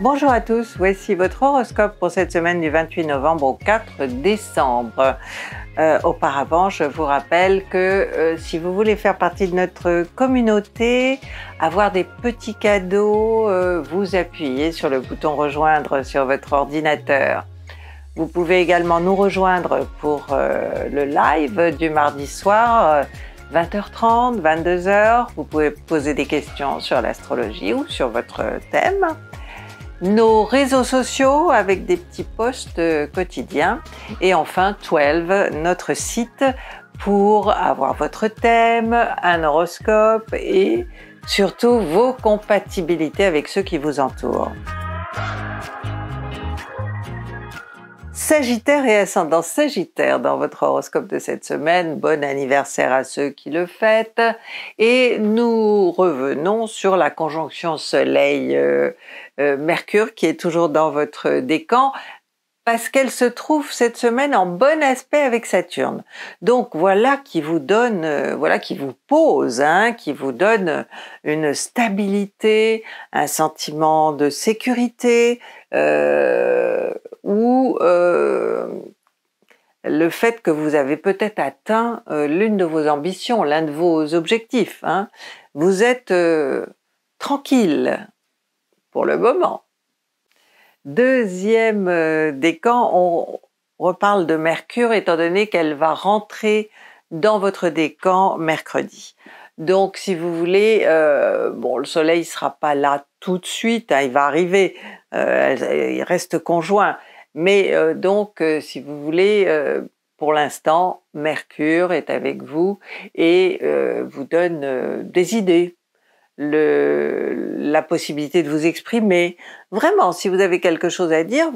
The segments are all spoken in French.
Bonjour à tous, voici votre horoscope pour cette semaine du 28 novembre au 4 décembre. Euh, auparavant, je vous rappelle que euh, si vous voulez faire partie de notre communauté, avoir des petits cadeaux, euh, vous appuyez sur le bouton rejoindre sur votre ordinateur. Vous pouvez également nous rejoindre pour le live du mardi soir. 20h30, 22h, vous pouvez poser des questions sur l'astrologie ou sur votre thème nos réseaux sociaux avec des petits posts euh, quotidiens et enfin 12, notre site pour avoir votre thème, un horoscope et surtout vos compatibilités avec ceux qui vous entourent. Sagittaire et ascendant Sagittaire dans votre horoscope de cette semaine, bon anniversaire à ceux qui le fêtent. Et nous revenons sur la conjonction Soleil-Mercure euh, euh, qui est toujours dans votre décan parce qu'elle se trouve cette semaine en bon aspect avec Saturne. Donc voilà qui vous donne, euh, voilà qui vous pose, hein, qui vous donne une stabilité, un sentiment de sécurité, ou euh, le fait que vous avez peut-être atteint euh, l'une de vos ambitions, l'un de vos objectifs. Hein. Vous êtes euh, tranquille pour le moment. Deuxième décan, on reparle de Mercure étant donné qu'elle va rentrer dans votre décan mercredi. Donc si vous voulez, bon le soleil ne sera pas là tout de suite, hein, il va arriver, il reste conjoint, mais euh, donc, euh, si vous voulez, euh, pour l'instant, Mercure est avec vous et vous donne des idées, la possibilité de vous exprimer. Vraiment, si vous avez quelque chose à dire,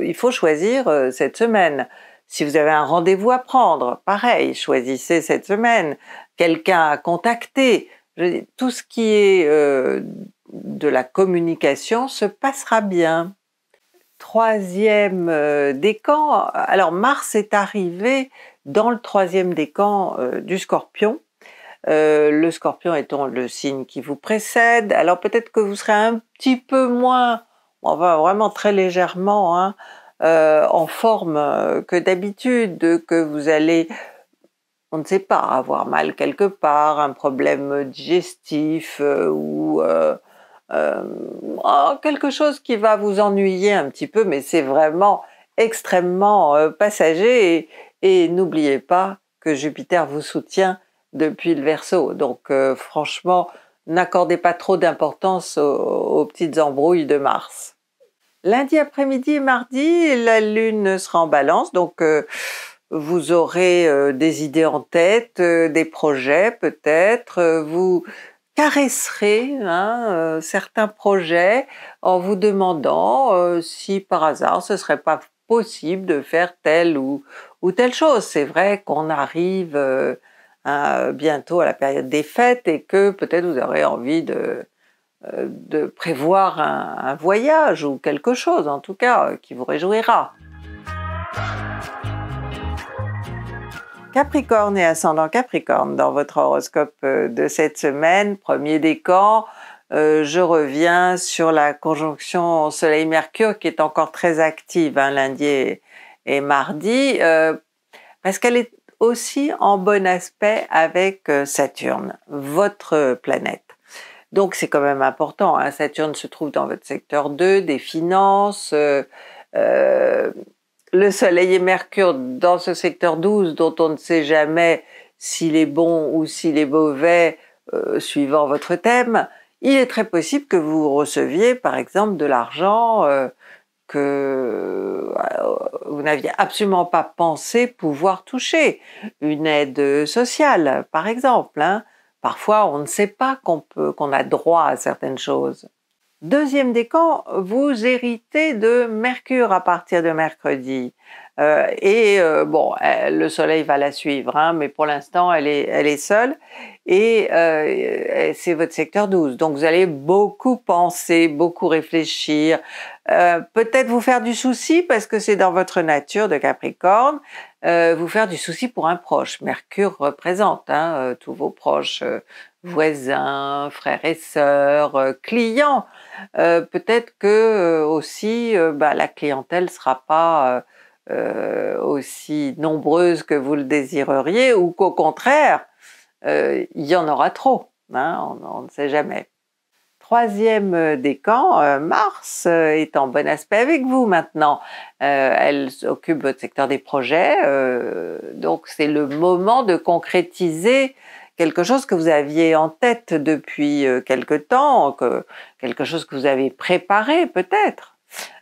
il faut choisir cette semaine. Si vous avez un rendez-vous à prendre, pareil, choisissez cette semaine. Quelqu'un à contacter. tout ce qui est de la communication se passera bien troisième euh, décan. Alors Mars est arrivé dans le troisième décan euh, du Scorpion. Euh, le scorpion étant le signe qui vous précède, alors peut-être que vous serez un petit peu moins, on vraiment très légèrement, hein, en forme que d'habitude, que vous allez, on ne sait pas, avoir mal quelque part, un problème digestif ou euh, oh, quelque chose qui va vous ennuyer un petit peu, mais c'est vraiment extrêmement euh, passager. Et, n'oubliez pas que Jupiter vous soutient depuis le Verseau. Donc euh, franchement, n'accordez pas trop d'importance aux, petites embrouilles de Mars. Lundi après-midi et mardi, la Lune sera en balance, donc vous aurez des idées en tête, des projets peut-être, vous caresserait hein, euh, certains projets en vous demandant euh, si par hasard ce serait pas possible de faire telle ou, ou telle chose. C'est vrai qu'on arrive euh, bientôt à la période des fêtes et que peut-être vous aurez envie de, de prévoir un, voyage ou quelque chose en tout cas qui vous réjouira. Capricorne et ascendant Capricorne dans votre horoscope euh, de cette semaine, premier décan, euh, je reviens sur la conjonction Soleil-Mercure qui est encore très active hein, lundi et, mardi, euh, parce qu'elle est aussi en bon aspect avec Saturne, votre planète. Donc c'est quand même important, hein. Saturne se trouve dans votre secteur 2, des finances, le Soleil et Mercure dans ce secteur 12 dont on ne sait jamais s'il est bon ou s'il est mauvais euh, suivant votre thème, il est très possible que vous receviez par exemple de l'argent euh, que euh, vous n'aviez absolument pas pensé pouvoir toucher, une aide sociale par exemple. Hein. Parfois on ne sait pas qu'on peut qu'on a droit à certaines choses. Deuxième décan, vous héritez de Mercure à partir de mercredi. Euh, et euh, bon, le Soleil va la suivre, hein, mais pour l'instant, elle est, seule. Euh, et c'est votre secteur 12. Donc vous allez beaucoup penser, beaucoup réfléchir, peut-être vous faire du souci parce que c'est dans votre nature de Capricorne, vous faire du souci pour un proche. Mercure représente hein, tous vos proches, voisins, frères et sœurs, euh, clients. Euh, peut-être que euh, aussi bah, la clientèle ne sera pas aussi nombreuse que vous le désireriez ou qu'au contraire, il y en aura trop. Hein, on, ne sait jamais troisième décan, Mars, est en bon aspect avec vous maintenant. elle elle occupe votre secteur des projets, donc c'est le moment de concrétiser quelque chose que vous aviez en tête depuis euh, quelque temps, que, quelque chose que vous avez préparé peut-être.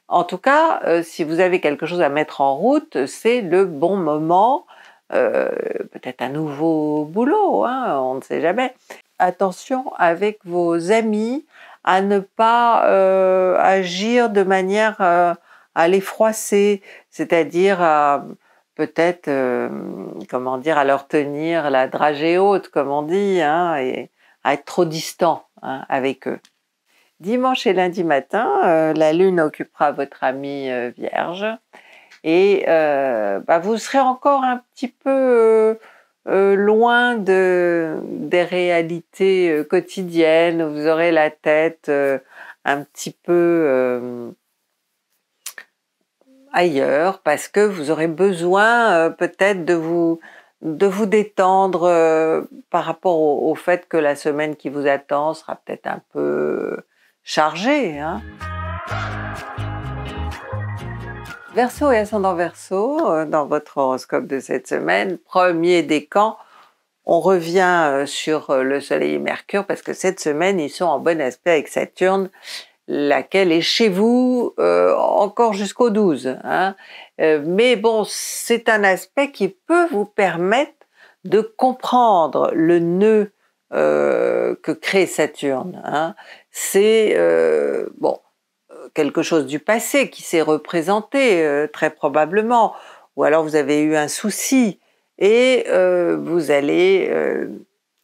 En tout cas, euh, si vous avez quelque chose à mettre en route, c'est le bon moment, euh, peut-être un nouveau boulot, hein, on ne sait jamais. Attention avec vos amis à ne pas agir de manière à les froisser, c'est-à-dire à, -dire à peut-être, euh, comment dire, à leur tenir la dragée haute, comme on dit, hein, et à être trop distant hein, avec eux. Dimanche et lundi matin, euh, la Lune occupera votre amie euh, Vierge et bah, vous serez encore un petit peu loin de, des réalités quotidiennes, vous aurez la tête un petit peu ailleurs parce que vous aurez besoin euh, peut-être de vous de vous détendre euh, par rapport au, fait que la semaine qui vous attend sera peut-être un peu chargée. Hein. Verseau et ascendant Verseau, dans votre horoscope de cette semaine, premier décan, on revient euh, sur le Soleil et Mercure parce que cette semaine ils sont en bon aspect avec Saturne laquelle est chez vous euh, encore jusqu'au 12. Hein. Euh, mais bon, c'est un aspect qui peut vous permettre de comprendre le nœud euh, que crée Saturne. Hein. C'est bon quelque chose du passé qui s'est représenté très probablement, ou alors vous avez eu un souci et vous allez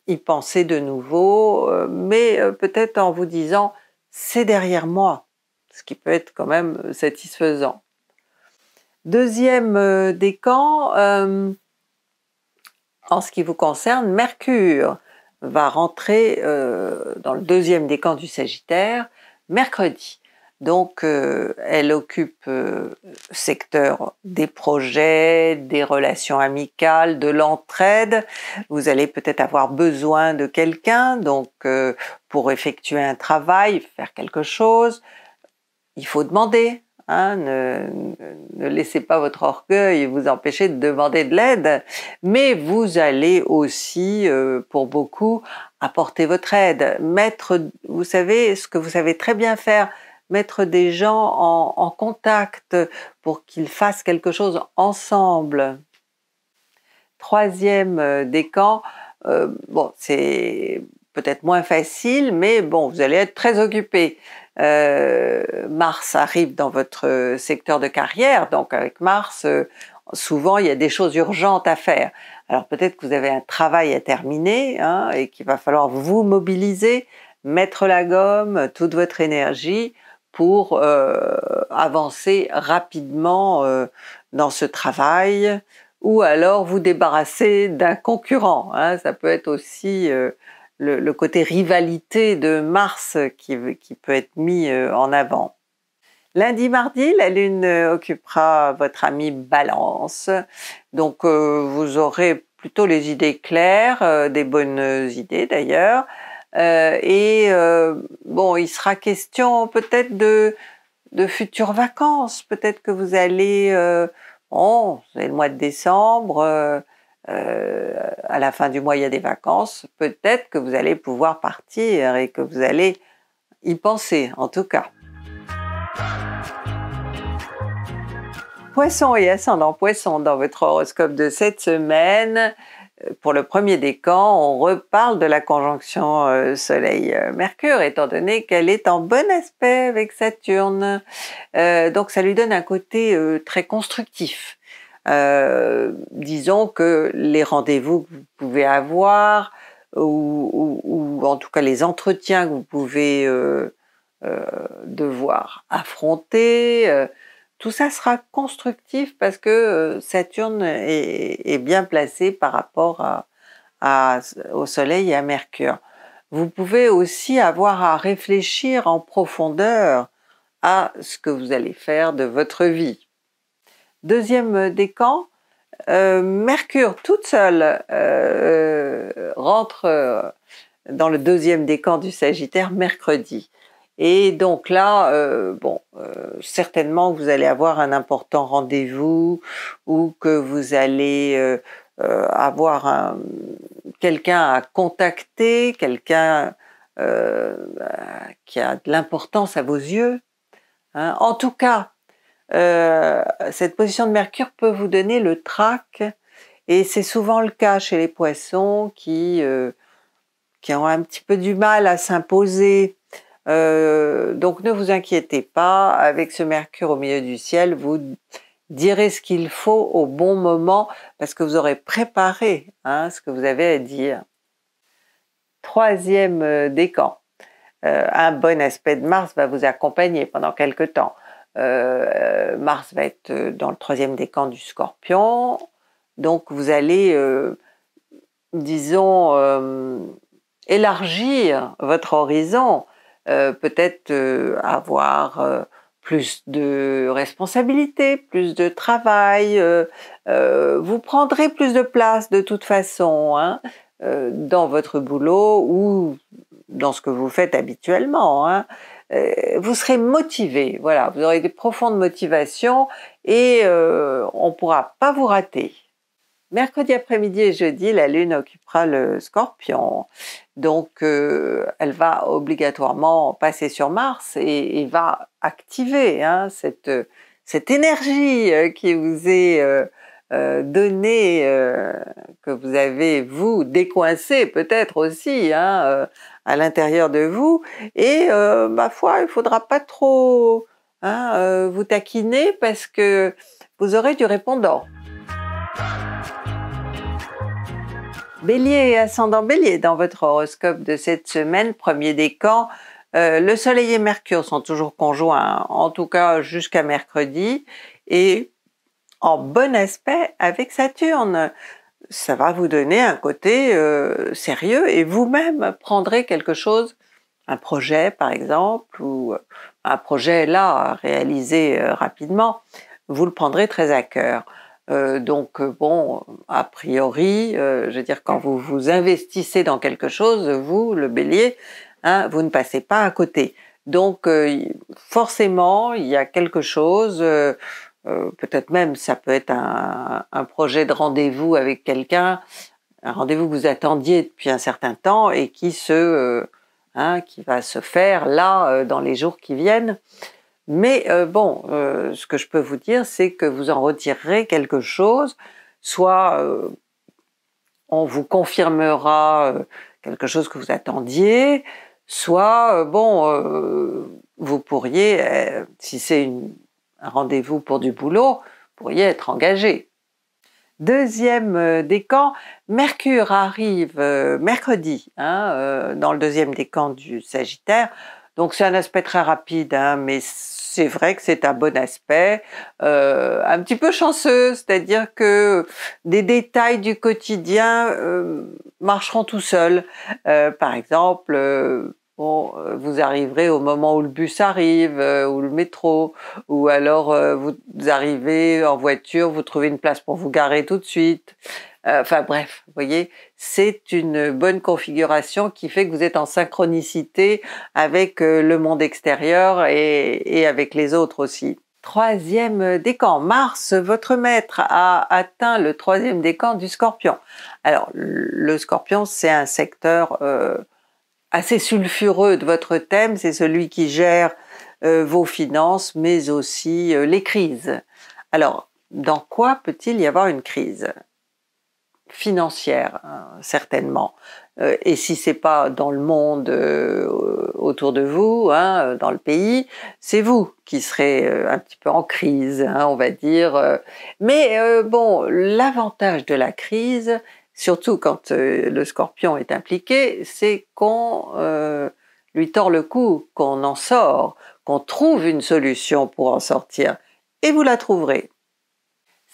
y penser de nouveau, mais peut-être en vous disant c'est derrière moi, ce qui peut être quand même euh, satisfaisant. Deuxième euh, décan, euh, en ce qui vous concerne, Mercure va rentrer dans le deuxième décan du Sagittaire mercredi. Donc, euh, elle occupe euh, secteur des projets, des relations amicales, de l'entraide. Vous allez peut-être avoir besoin de quelqu'un, donc euh, pour effectuer un travail, faire quelque chose, il faut demander. Hein, ne, laissez pas votre orgueil vous empêcher de demander de l'aide, mais vous allez aussi, pour beaucoup, apporter votre aide, mettre, vous savez, ce que vous savez très bien faire, mettre des gens en, contact pour qu'ils fassent quelque chose ensemble. Troisième euh, décan, euh, bon, c'est peut-être moins facile, mais bon, vous allez être très occupé. Euh, mars arrive dans votre secteur de carrière, donc avec Mars, souvent il y a des choses urgentes à faire. Alors peut-être que vous avez un travail à terminer hein, et qu'il va falloir vous mobiliser, mettre la gomme, toute votre énergie pour euh, avancer rapidement euh, dans ce travail ou alors vous débarrasser d'un concurrent. Hein. Ça peut être aussi euh, le, côté rivalité de Mars qui peut être mis en avant. Lundi, mardi, la Lune occupera votre ami Balance. Donc vous aurez plutôt les idées claires, des bonnes idées d'ailleurs euh, et euh, bon, il sera question peut-être de, de futures vacances. Peut-être que vous allez, euh, bon, c'est le mois de décembre, à la fin du mois, il y a des vacances. Peut-être que vous allez pouvoir partir et que vous allez y penser, en tout cas. Poisson et ascendant poisson dans votre horoscope de cette semaine pour le premier décan, on reparle de la conjonction euh, Soleil-Mercure, étant donné qu'elle est en bon aspect avec Saturne. Euh, donc ça lui donne un côté euh, très constructif. disons que les rendez-vous que vous pouvez avoir, ou, en tout cas les entretiens que vous pouvez devoir affronter, tout ça sera constructif parce que euh, Saturne est, bien placé par rapport au Soleil et à Mercure. Vous pouvez aussi avoir à réfléchir en profondeur à ce que vous allez faire de votre vie. Deuxième décan, euh, Mercure toute seule euh, rentre dans le deuxième décan du Sagittaire mercredi. Et donc là, euh, bon, euh, certainement vous allez avoir un important rendez-vous ou que vous allez euh, avoir quelqu'un à contacter, quelqu'un bah, qui a de l'importance à vos yeux. Hein. En tout cas, cette position de Mercure peut vous donner le trac, et c'est souvent le cas chez les poissons qui, qui ont un petit peu du mal à s'imposer euh, donc ne vous inquiétez pas, avec ce Mercure au milieu du ciel, vous direz ce qu'il faut au bon moment parce que vous aurez préparé hein, ce que vous avez à dire. Troisième euh, décan, euh, un bon aspect de Mars va vous accompagner pendant quelque temps. Mars va être dans le troisième décan du Scorpion, donc vous allez, disons, élargir votre horizon, euh, peut-être euh, avoir euh, plus de responsabilités, plus de travail, vous prendrez plus de place de toute façon hein, dans votre boulot ou dans ce que vous faites habituellement. Hein. vous serez motivé, voilà, vous aurez des profondes motivations et on ne pourra pas vous rater. Mercredi après-midi et jeudi, la Lune occupera le scorpion. Donc, euh, elle va obligatoirement passer sur Mars et, va activer hein, cette, énergie euh, qui vous est euh, donnée, que vous avez, vous, décoincée peut-être aussi hein, à l'intérieur de vous. Et, ma foi, il faudra pas trop hein, vous taquiner parce que vous aurez du répondant. Bélier et ascendant Bélier, dans votre horoscope de cette semaine, premier décan, euh, le Soleil et Mercure sont toujours conjoints, hein, en tout cas jusqu'à mercredi, et en bon aspect avec Saturne. Ça va vous donner un côté euh, sérieux et vous-même prendrez quelque chose, un projet par exemple, ou euh, un projet là réalisé rapidement, vous le prendrez très à cœur. Euh, donc euh, bon, a priori, euh, je veux dire, quand vous vous investissez dans quelque chose, vous, le bélier, hein, vous ne passez pas à côté. Donc forcément, il y a quelque chose, peut-être même ça peut être un, projet de rendez-vous avec quelqu'un, un rendez-vous que vous attendiez depuis un certain temps et qui hein, qui va se faire là dans les jours qui viennent. Mais euh, bon, euh, ce que je peux vous dire, c'est que vous en retirerez quelque chose, soit euh, on vous confirmera quelque chose que vous attendiez, soit, bon, vous pourriez, si c'est un rendez-vous pour du boulot, vous pourriez être engagé. Deuxième décan, Mercure arrive mercredi hein, dans le deuxième décan du Sagittaire donc c'est un aspect très rapide, hein, mais c'est vrai que c'est un bon aspect, euh, un petit peu chanceux, c'est-à-dire que des détails du quotidien euh, marcheront tout seuls. Euh, par exemple, Bon, vous arriverez au moment où le bus arrive, ou le métro, ou alors vous arrivez en voiture, vous trouvez une place pour vous garer tout de suite. Euh, enfin bref, vous voyez, c'est une bonne configuration qui fait que vous êtes en synchronicité avec euh, le monde extérieur et, avec les autres aussi. Troisième décan, Mars, votre maître, a atteint le troisième décan du Scorpion. Alors, le Scorpion, c'est un secteur euh, assez sulfureux de votre thème, c'est celui qui gère vos finances, mais aussi les crises. Alors, dans quoi peut-il y avoir une crise financière hein, certainement. Euh, et si c'est pas dans le monde euh, autour de vous, hein, euh, dans le pays, c'est vous qui serez un petit peu en crise, hein, on va dire. Mais bon, l'avantage de la crise, surtout quand le Scorpion est impliqué, c'est qu'on lui tord le cou, qu'on en sort, qu'on trouve une solution pour en sortir. Et vous la trouverez.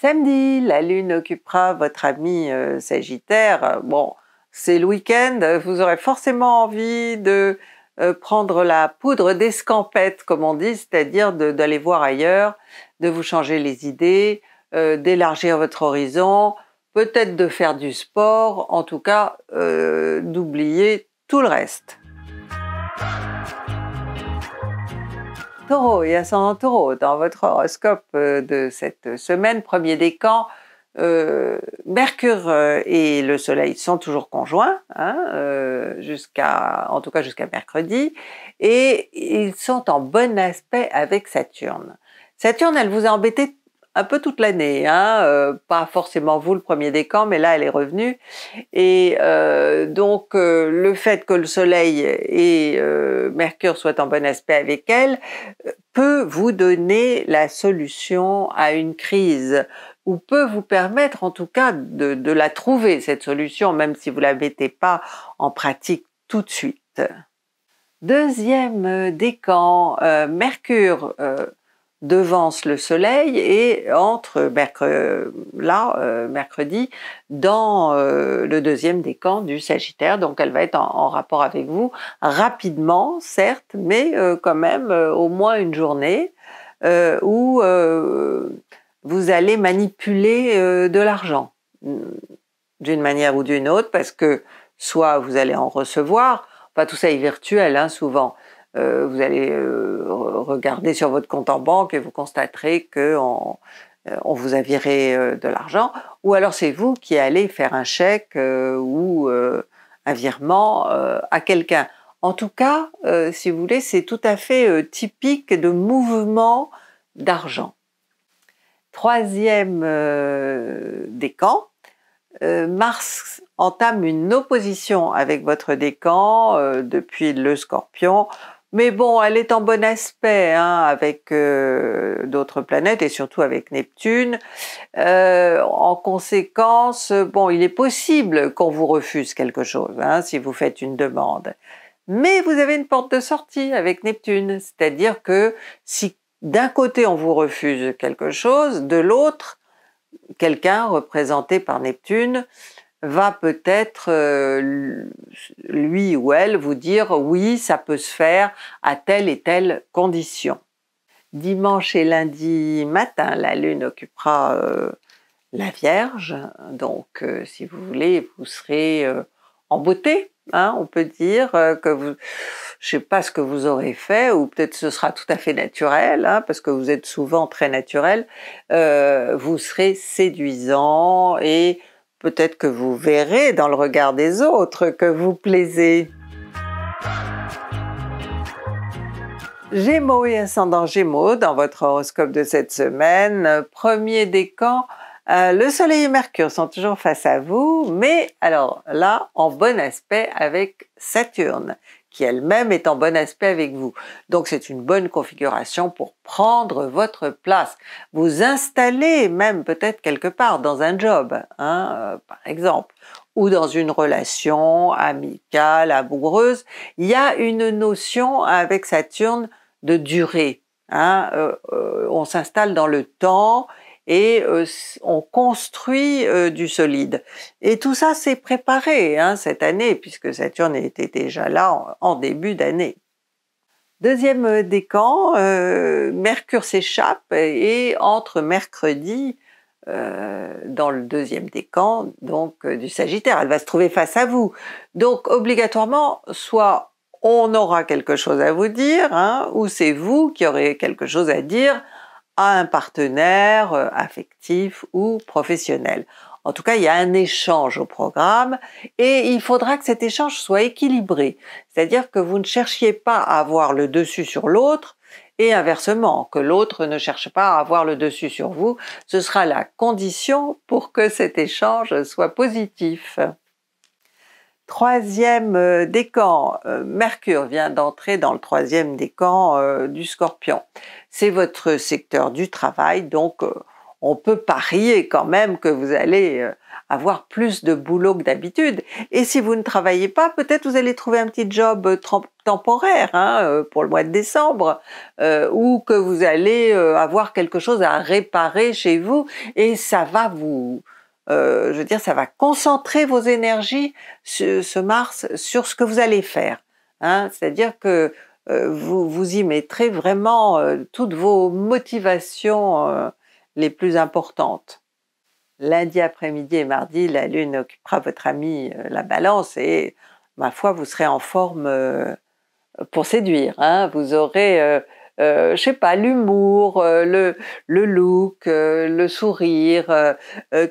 Samedi, la Lune occupera votre ami euh, Sagittaire. Bon, c'est le week-end, vous aurez forcément envie de euh, prendre la poudre d'escampette, comme on dit, c'est-à-dire d'aller voir ailleurs, de vous changer les idées, euh, d'élargir votre horizon, peut-être de faire du sport, en tout cas d'oublier tout le reste taureau, il y a taureau. Dans votre horoscope euh, de cette semaine, premier décan, euh, Mercure euh, et le Soleil sont toujours conjoints, hein, euh, jusqu'à, en tout cas jusqu'à mercredi, et ils sont en bon aspect avec Saturne. Saturne, elle vous a embêté un peu toute l'année, hein, euh, pas forcément vous le premier décan, mais là elle est revenue. Et euh, donc euh, le fait que le Soleil et Mercure soient en bon aspect avec elle peut vous donner la solution à une crise ou peut vous permettre en tout cas de, de la trouver, cette solution, même si vous ne la mettez pas en pratique tout de suite. Deuxième décan, Mercure devance le soleil et entre là, euh, mercredi dans euh, le deuxième décan du Sagittaire. Donc elle va être en, rapport avec vous rapidement, certes, mais euh, quand même au moins une journée où vous allez manipuler de l'argent mmh, d'une manière ou d'une autre parce que soit vous allez en recevoir, enfin, tout ça est virtuel hein, souvent, euh, vous allez euh, regarder sur votre compte en banque et vous constaterez que euh, on, vous a viré de l'argent. Ou alors c'est vous qui allez faire un chèque ou un virement à quelqu'un. En tout cas, si vous voulez, c'est tout à fait typique de mouvement d'argent. Troisième décan, Mars entame une opposition avec votre décan depuis le scorpion mais bon, elle est en bon aspect hein, avec euh, d'autres planètes et surtout avec Neptune. Euh, en conséquence, bon, il est possible qu'on vous refuse quelque chose hein, si vous faites une demande. Mais vous avez une porte de sortie avec Neptune, c'est-à-dire que si d'un côté on vous refuse quelque chose, de l'autre, quelqu'un représenté par Neptune va peut-être euh, lui ou elle vous dire oui, ça peut se faire à telle et telle condition. Dimanche et lundi matin, la lune occupera euh, la Vierge, donc euh, si vous voulez, vous serez en beauté. Hein, on peut dire que vous, je sais pas ce que vous aurez fait, ou peut-être ce sera tout à fait naturel, hein, parce que vous êtes souvent très naturel. vous serez séduisant et Peut-être que vous verrez dans le regard des autres que vous plaisez. Gémeaux et ascendant Gémeaux dans votre horoscope de cette semaine, premier décan, euh, le Soleil et Mercure sont toujours face à vous, mais alors là, en bon aspect avec Saturne, qui elle-même est en bon aspect avec vous. Donc c'est une bonne configuration pour prendre votre place, vous installer même peut-être quelque part dans un job, hein, euh, par exemple, ou dans une relation amicale, amoureuse. Il y a une notion avec Saturne de durée. Hein, euh, euh, on s'installe dans le temps, et euh, on construit euh, du solide. Et tout ça s'est préparé hein, cette année, puisque Saturne était déjà là en, début d'année. Deuxième euh, décan, Mercure s'échappe et entre mercredi dans le deuxième décan donc du Sagittaire. Elle va se trouver face à vous. Donc obligatoirement, soit on aura quelque chose à vous dire, hein, ou c'est vous qui aurez quelque chose à dire un partenaire euh, affectif ou professionnel. En tout cas, il y a un échange au programme et il faudra que cet échange soit équilibré. C'est-à-dire que vous ne cherchiez pas à avoir le dessus sur l'autre et inversement, que l'autre ne cherche pas à avoir le dessus sur vous. Ce sera la condition pour que cet échange soit positif. Troisième euh, décan, euh, Mercure vient d'entrer dans le troisième décan du scorpion c'est votre secteur du travail, donc euh, on peut parier quand même que vous allez euh, avoir plus de boulot que d'habitude. Et si vous ne travaillez pas, peut-être vous allez trouver un petit job euh, temporaire hein, pour le mois de décembre, ou que vous allez avoir quelque chose à réparer chez vous, et ça va vous, je veux dire, ça va concentrer vos énergies ce, Mars sur ce que vous allez faire. Hein. C'est-à-dire que euh, vous, y mettrez vraiment euh, toutes vos motivations euh, les plus importantes. Lundi après-midi et mardi, la Lune occupera votre ami la Balance et ma foi, vous serez en forme pour séduire. Hein. vous aurez euh, je sais pas, l'humour, euh, le, look, euh, le sourire,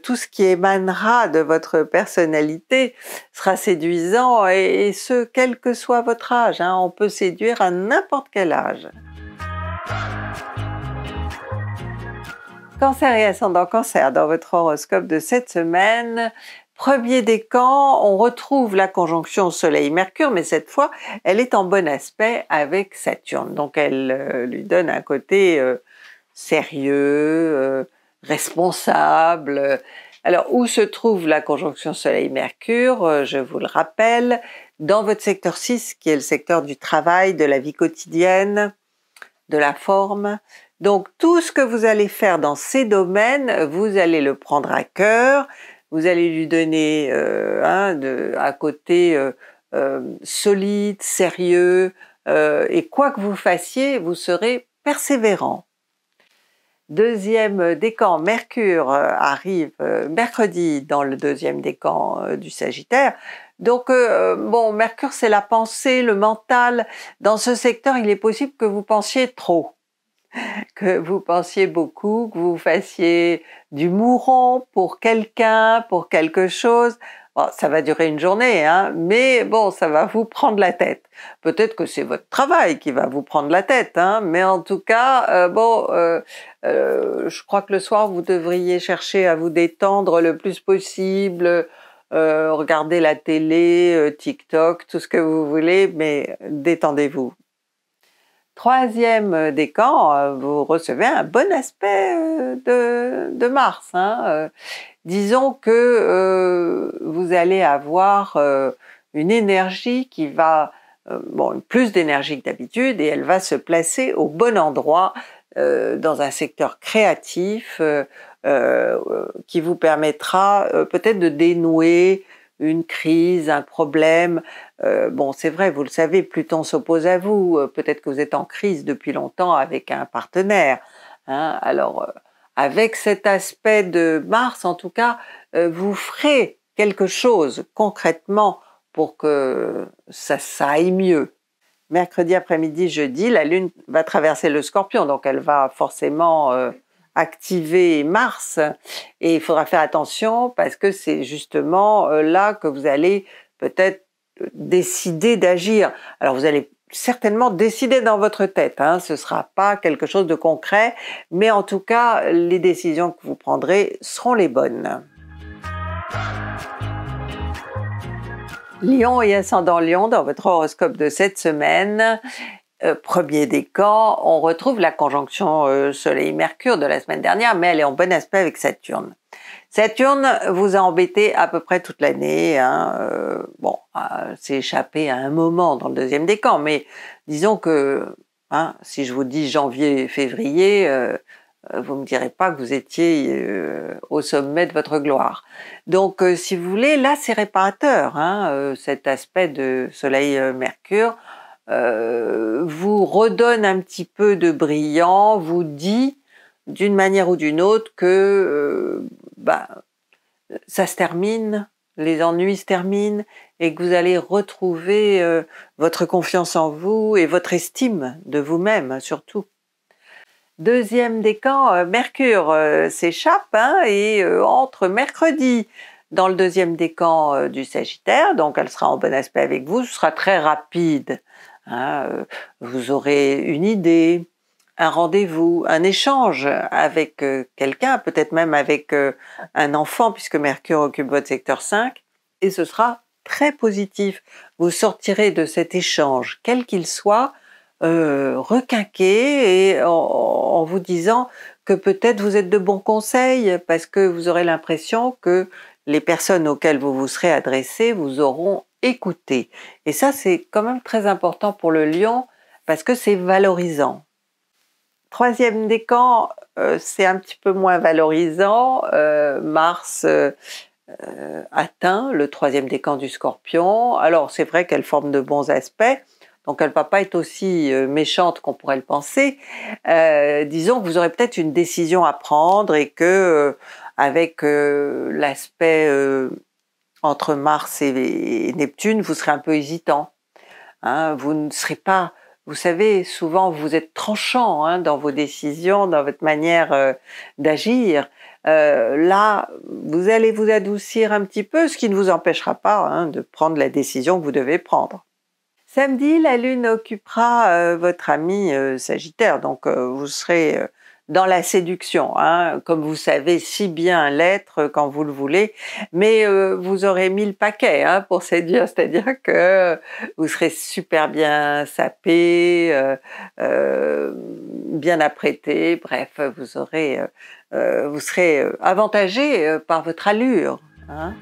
tout ce qui émanera de votre personnalité sera séduisant et, ce, quel que soit votre âge. Hein. on peut séduire à n'importe quel âge. Cancer et ascendant cancer, dans votre horoscope de cette semaine, Premier décan, on retrouve la conjonction Soleil-Mercure, mais cette fois, elle est en bon aspect avec Saturne. Donc elle euh, lui donne un côté euh, sérieux, euh, responsable. Alors, où se trouve la conjonction Soleil-Mercure Je vous le rappelle, dans votre secteur 6, qui est le secteur du travail, de la vie quotidienne, de la forme. Donc, tout ce que vous allez faire dans ces domaines, vous allez le prendre à cœur, vous allez lui donner euh, un un côté euh, euh, solide, sérieux, et quoi que vous fassiez, vous serez persévérant. Deuxième décan, Mercure arrive mercredi dans le deuxième décan du Sagittaire. Donc, bon, Mercure, c'est la pensée, le mental. Dans ce secteur, il est possible que vous pensiez trop que vous pensiez beaucoup, que vous fassiez du mouron pour quelqu'un, pour quelque chose. Bon, ça va durer une journée, hein, mais bon, ça va vous prendre la tête. Peut-être que c'est votre travail qui va vous prendre la tête, hein, mais en tout cas, euh, bon, euh, euh, je crois que le soir, vous devriez chercher à vous détendre le plus possible, regarder la télé, TikTok, tout ce que vous voulez, mais détendez-vous troisième euh, décan, euh, vous recevez un bon aspect euh, de, Mars. Hein, Disons que vous allez avoir une énergie qui va, bon, plus d'énergie que d'habitude, et elle va se placer au bon endroit dans un secteur créatif qui vous permettra peut-être de dénouer une crise, un problème, euh, bon, c'est vrai, vous le savez, Pluton s'oppose à vous, euh, peut-être que vous êtes en crise depuis longtemps avec un partenaire. Hein. alors, euh, avec cet aspect de Mars, en tout cas, vous ferez quelque chose concrètement pour que ça, saille aille mieux. Mercredi après-midi, jeudi, la Lune va traverser le Scorpion, donc elle va forcément activer Mars. Et il faudra faire attention parce que c'est justement là que vous allez peut-être décider d'agir. Alors vous allez certainement décider dans votre tête, hein. ce ne sera pas quelque chose de concret, mais en tout cas, les décisions que vous prendrez seront les bonnes. Lion et ascendant Lion dans votre horoscope de cette semaine. Euh, premier décan, on retrouve la conjonction euh, Soleil-Mercure de la semaine dernière, mais elle est en bon aspect avec Saturne. Saturne vous a embêté à peu près toute l'année. Hein, euh, bon, c'est euh, échappé à un moment dans le deuxième décan, mais disons que hein, si je vous dis janvier-février, euh, vous me direz pas que vous étiez au sommet de votre gloire. Donc, si vous voulez, là, c'est réparateur, hein, cet aspect de Soleil-Mercure. vous redonne un petit peu de brillant, vous dit d'une manière ou d'une autre que bah, ça se termine, les ennuis se terminent et que vous allez retrouver euh, votre confiance en vous et votre estime de vous-même surtout. Deuxième décan, euh, Mercure euh, s'échappe hein, et entre mercredi dans le deuxième décan du Sagittaire, donc elle sera en bon aspect avec vous, ce sera très rapide. Hein, vous aurez une idée, un rendez-vous, un échange avec euh, quelqu'un, peut-être même avec euh, un enfant, puisque Mercure occupe votre secteur 5, et ce sera très positif. Vous sortirez de cet échange, quel qu'il soit, euh, requinqué et en, en, vous disant que peut-être vous êtes de bons conseils, parce que vous aurez l'impression que les personnes auxquelles vous vous serez adressé vous auront écouté. Et ça, c'est quand même très important pour le lion, parce que c'est valorisant. Troisième décan, euh, c'est un petit peu moins valorisant. Euh, Mars euh, atteint le troisième décan du scorpion. Alors c'est vrai qu'elle forme de bons aspects, donc elle ne va pas être aussi méchante qu'on pourrait le penser. disons que vous aurez peut-être une décision à prendre et que avec l'aspect entre Mars et, Neptune, vous serez un peu hésitant. Hein, vous ne serez pas vous savez, souvent vous êtes tranchant hein, dans vos décisions, dans votre manière euh, d'agir. Euh, là, vous allez vous adoucir un petit peu, ce qui ne vous empêchera pas hein, de prendre la décision que vous devez prendre. Samedi, la Lune occupera euh, votre ami Sagittaire, donc vous serez dans la séduction, hein, comme vous savez si bien l'être quand vous le voulez, mais euh, vous aurez mis le paquet hein, pour séduire, c'est-à-dire que vous serez super bien sapé, euh, euh, bien apprêté, bref, vous aurez, vous serez avantagé par votre allure. Hein.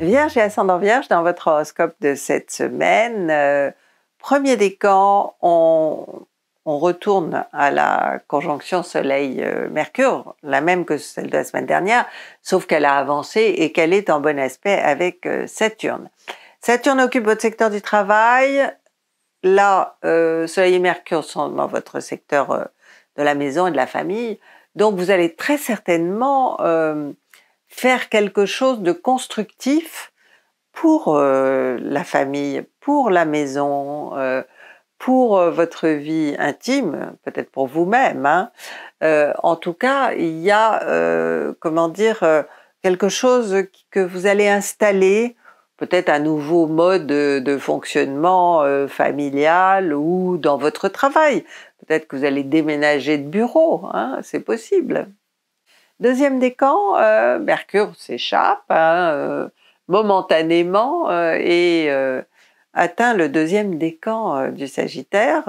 Vierge et ascendant Vierge, dans votre horoscope de cette semaine, Premier décan, on, on retourne à la conjonction Soleil-Mercure, la même que celle de la semaine dernière, sauf qu'elle a avancé et qu'elle est en bon aspect avec euh, Saturne. Saturne occupe votre secteur du travail. Là, euh, Soleil et Mercure sont dans votre secteur euh, de la maison et de la famille. Donc, vous allez très certainement faire quelque chose de constructif pour euh, la famille, pour la maison, euh, pour euh, votre vie intime, peut-être pour vous-même. Hein. en tout cas, il y a, comment dire, quelque chose que vous allez installer, peut-être un nouveau mode de, fonctionnement familial ou dans votre travail. Peut-être que vous allez déménager de bureau, hein, c'est possible. Deuxième décan, Mercure s'échappe. Hein, momentanément euh, et euh, atteint le deuxième décan camps euh, du Sagittaire,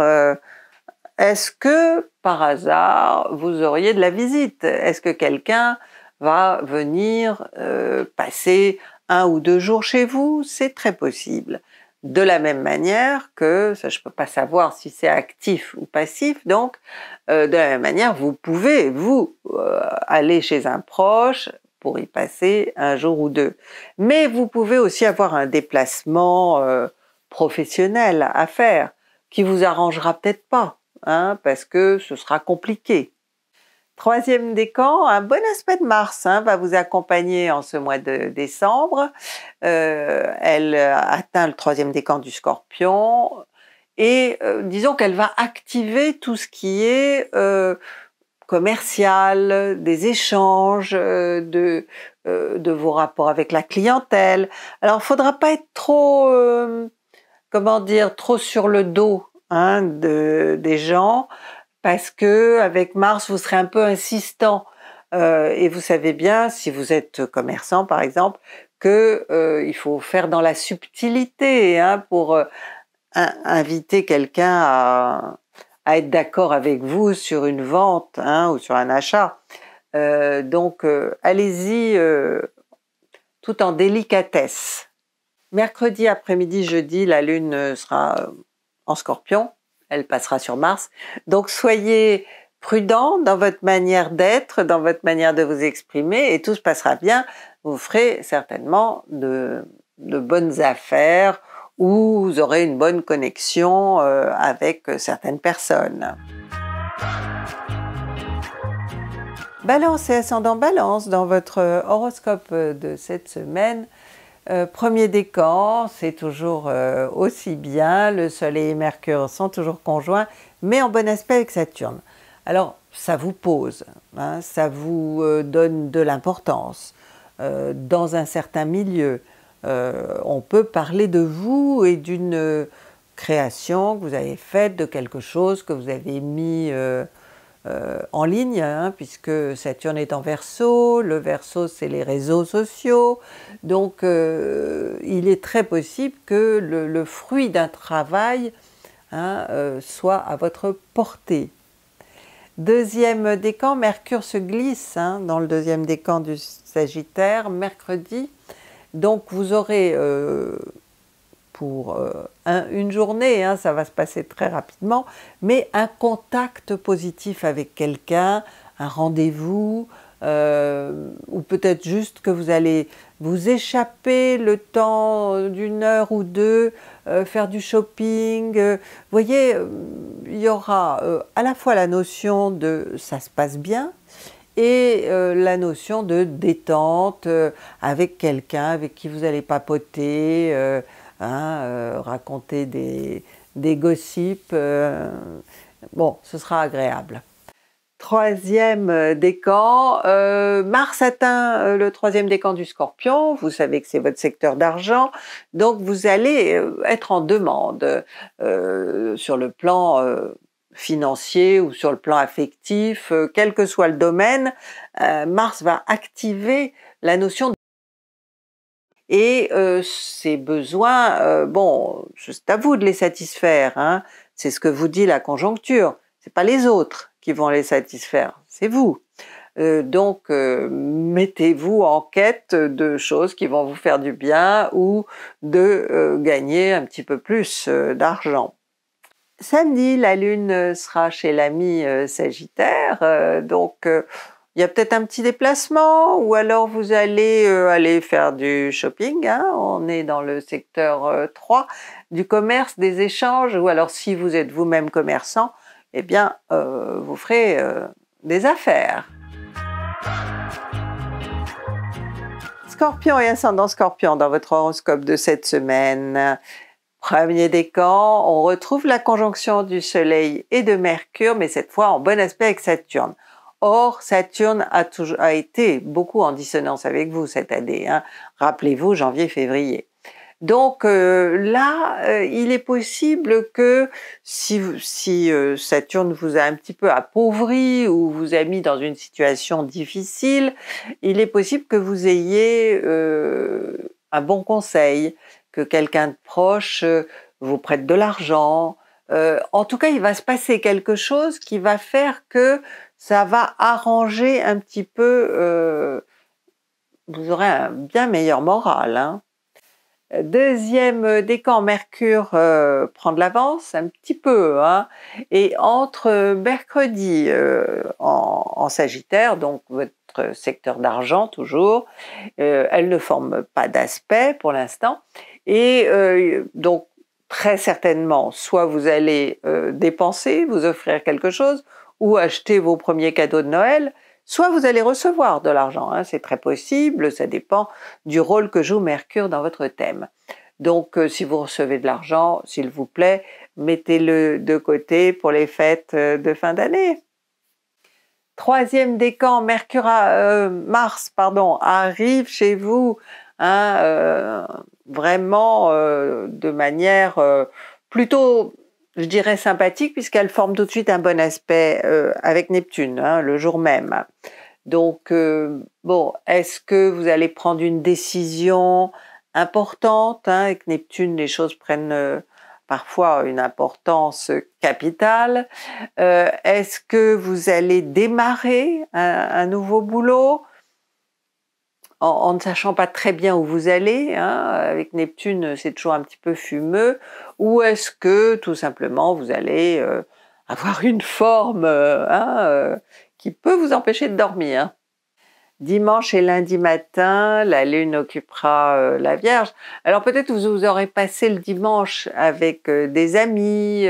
est-ce que par hasard vous auriez de la visite Est-ce que quelqu'un va venir passer un ou deux jours chez vous C'est très possible. De la même manière que, ça je ne peux pas savoir si c'est actif ou passif, donc de la même manière, vous pouvez, vous, aller chez un proche, pour y passer un jour ou deux. Mais vous pouvez aussi avoir un déplacement euh, professionnel à faire qui vous arrangera peut-être pas, hein, parce que ce sera compliqué. Troisième décan, un bon aspect de Mars hein, va vous accompagner en ce mois de décembre. Euh, elle atteint le troisième décan du Scorpion et euh, disons qu'elle va activer tout ce qui est commercial, des échanges, euh, de, euh, de vos rapports avec la clientèle. Alors, faudra pas être trop, euh, comment dire, trop sur le dos hein, des gens, parce que avec Mars, vous serez un peu insistant. et vous savez bien, si vous êtes commerçant par exemple, que il faut faire dans la subtilité hein, pour inviter quelqu'un à, à être d'accord avec vous sur une vente hein, ou sur un achat. Euh, donc euh, allez-y euh, tout en délicatesse. Mercredi après-midi, jeudi, la Lune sera en scorpion, elle passera sur Mars. Donc soyez prudent dans votre manière d'être, dans votre manière de vous exprimer et tout se passera bien. Vous ferez certainement de bonnes affaires où vous aurez une bonne connexion euh, avec euh, certaines personnes. Balance et ascendant balance dans votre euh, horoscope de cette semaine. premier décan, c'est toujours aussi bien, le Soleil et Mercure sont toujours conjoints, mais en bon aspect avec Saturne. Alors, ça vous pose, hein, ça vous donne de l'importance dans un certain milieu, euh, on peut parler de vous et d'une euh, création que vous avez faite, de quelque chose que vous avez mis euh, en ligne, hein, puisque Saturne est en verso, le verso c'est les réseaux sociaux, donc il est très possible que le, fruit d'un travail hein, soit à votre portée. Deuxième décan, Mercure se glisse hein, dans le deuxième décan du Sagittaire, mercredi, donc vous aurez euh, pour euh, une journée, hein, ça va se passer très rapidement, mais un contact positif avec quelqu'un, un rendez-vous, euh, ou peut-être juste que vous allez vous échapper le temps d'une heure ou deux, faire du shopping. vous voyez, il y aura à la fois la notion de ça se passe bien, et euh, la notion de détente euh, avec quelqu'un avec qui vous allez papoter, euh, hein, raconter des, des gossips. bon, ce sera agréable. Troisième décan, Mars atteint le troisième décan du Scorpion, vous savez que c'est votre secteur d'argent, donc vous allez être en demande sur le plan financier ou sur le plan affectif, euh, quel que soit le domaine, euh, Mars va activer la notion de et ces euh, besoins, bon, c'est à vous de les satisfaire. Hein. C'est ce que vous dit la conjoncture. C'est pas les autres qui vont les satisfaire, c'est vous. donc mettez-vous en quête de choses qui vont vous faire du bien ou de gagner un petit peu plus d'argent. Samedi, la Lune euh, sera chez l'ami euh, Sagittaire, euh, donc il y a peut-être un petit déplacement ou alors vous allez aller faire du shopping. Hein, on est dans le secteur 3 du commerce, des échanges ou alors si vous êtes vous-même commerçant, eh bien vous ferez des affaires. Scorpion et ascendant Scorpion dans votre horoscope de cette semaine. Premier décan, on retrouve la conjonction du Soleil et de Mercure, mais cette fois en bon aspect avec Saturne. Or, Saturne a, toujours, a été beaucoup en dissonance avec vous cette année. Hein, rappelez-vous, janvier-février. Donc euh, là, euh, il est possible que si, euh, Saturne vous a un petit peu appauvri ou vous a mis dans une situation difficile, il est possible que vous ayez un bon conseil, quelqu'un de proche euh, vous prête de l'argent. Euh, en tout cas, il va se passer quelque chose qui va faire que ça va arranger un petit peu. Euh, vous aurez un bien meilleur moral. Hein. Deuxième décan, Mercure prend de l'avance un petit peu. Hein. et entre mercredi en, en, Sagittaire, donc votre secteur d'argent toujours, elle ne forme pas d'aspect pour l'instant. Et euh, donc, très certainement, soit vous allez euh, dépenser, vous offrir quelque chose, ou acheter vos premiers cadeaux de Noël, soit vous allez recevoir de l'argent. Hein, c'est très possible, ça dépend du rôle que joue Mercure dans votre thème. Donc, euh, si vous recevez de l'argent, s'il vous plaît, mettez-le de côté pour les fêtes de fin d'année. Troisième décan, Mercure, Mars, pardon, arrive chez vous. Hein, vraiment euh, de manière euh, plutôt, je dirais, sympathique, puisqu'elle forme tout de suite un bon aspect euh, avec Neptune, hein, le jour même. Donc, bon, est-ce que vous allez prendre une décision importante Avec hein, Neptune, les choses prennent parfois une importance capitale. est-ce que vous allez démarrer un nouveau boulot en, ne sachant pas très bien où vous allez, hein, avec Neptune euh, c'est toujours un petit peu fumeux, ou est-ce que tout simplement vous allez euh, avoir une forme euh, hein, qui peut vous empêcher de dormir Dimanche et lundi matin, la Lune occupera la Vierge. Alors peut-être vous, vous aurez passé le dimanche avec des amis,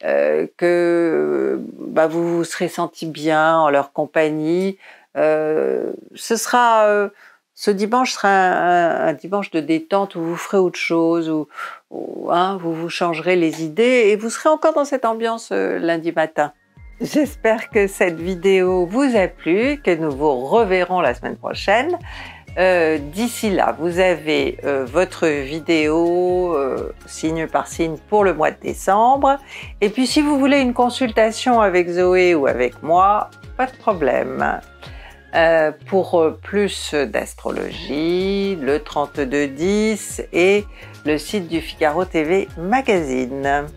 que bah, vous vous serez senti bien en leur compagnie, euh, ce sera euh, ce dimanche sera un, dimanche de détente où vous ferez autre chose, où, hein, vous vous changerez les idées et vous serez encore dans cette ambiance euh, lundi matin. J'espère que cette vidéo vous a plu, que nous vous reverrons la semaine prochaine. D'ici là, vous avez votre vidéo signe par signe pour le mois de décembre. Et puis si vous voulez une consultation avec Zoé ou avec moi, pas de problème. Euh, pour euh, plus d'astrologie, le 3210 et le site du Figaro TV Magazine.